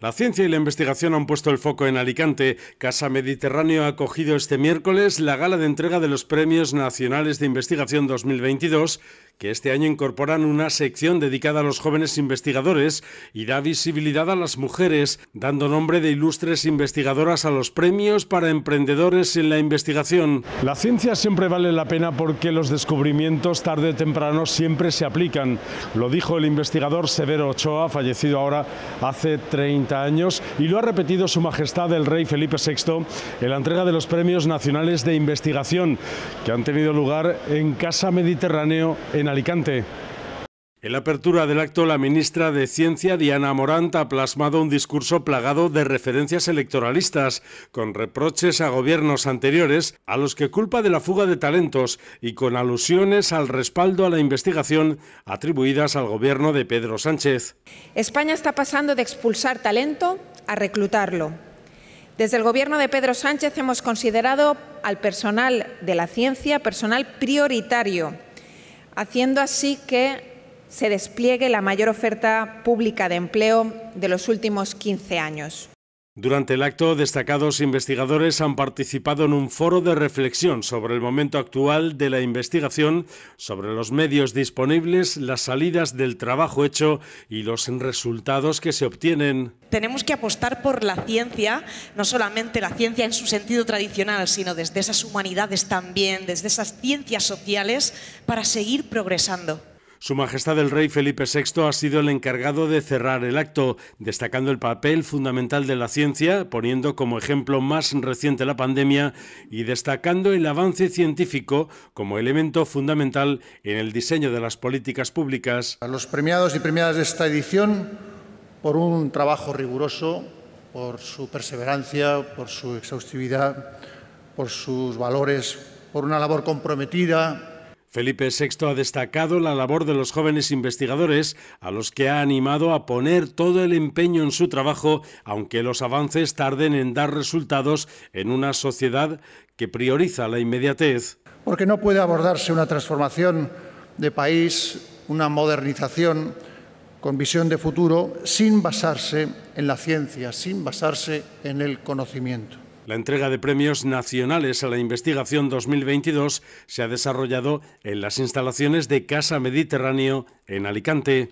La ciencia y la investigación han puesto el foco en Alicante. Casa Mediterráneo ha acogido este miércoles la gala de entrega de los Premios Nacionales de Investigación 2022, que este año incorporan una sección dedicada a los jóvenes investigadores y da visibilidad a las mujeres, dando nombre de ilustres investigadoras a los premios para emprendedores en la investigación. La ciencia siempre vale la pena porque los descubrimientos tarde o temprano siempre se aplican. Lo dijo el investigador Severo Ochoa, fallecido ahora hace 30 años y lo ha repetido Su Majestad el Rey Felipe VI en la entrega de los Premios Nacionales de Investigación que han tenido lugar en Casa Mediterráneo en Alicante. En la apertura del acto, la ministra de Ciencia, Diana Morant, ha plasmado un discurso plagado de referencias electoralistas, con reproches a gobiernos anteriores, a los que culpa de la fuga de talentos y con alusiones al respaldo a la investigación atribuidas al gobierno de Pedro Sánchez. España está pasando de expulsar talento a reclutarlo. Desde el gobierno de Pedro Sánchez hemos considerado al personal de la ciencia personal prioritario, haciendo así que se despliegue la mayor oferta pública de empleo de los últimos 15 años. Durante el acto, destacados investigadores han participado en un foro de reflexión sobre el momento actual de la investigación, sobre los medios disponibles, las salidas del trabajo hecho y los resultados que se obtienen. Tenemos que apostar por la ciencia, no solamente la ciencia en su sentido tradicional, sino desde esas humanidades también, desde esas ciencias sociales, para seguir progresando. Su Majestad el Rey Felipe VI ha sido el encargado de cerrar el acto, destacando el papel fundamental de la ciencia, poniendo como ejemplo más reciente la pandemia y destacando el avance científico como elemento fundamental en el diseño de las políticas públicas. A los premiados y premiadas de esta edición por un trabajo riguroso, por su perseverancia, por su exhaustividad, por sus valores, por una labor comprometida Felipe VI ha destacado la labor de los jóvenes investigadores, a los que ha animado a poner todo el empeño en su trabajo, aunque los avances tarden en dar resultados en una sociedad que prioriza la inmediatez. Porque no puede abordarse una transformación de país, una modernización con visión de futuro, sin basarse en la ciencia, sin basarse en el conocimiento. La entrega de premios nacionales a la investigación 2022 se ha desarrollado en las instalaciones de Casa Mediterráneo en Alicante.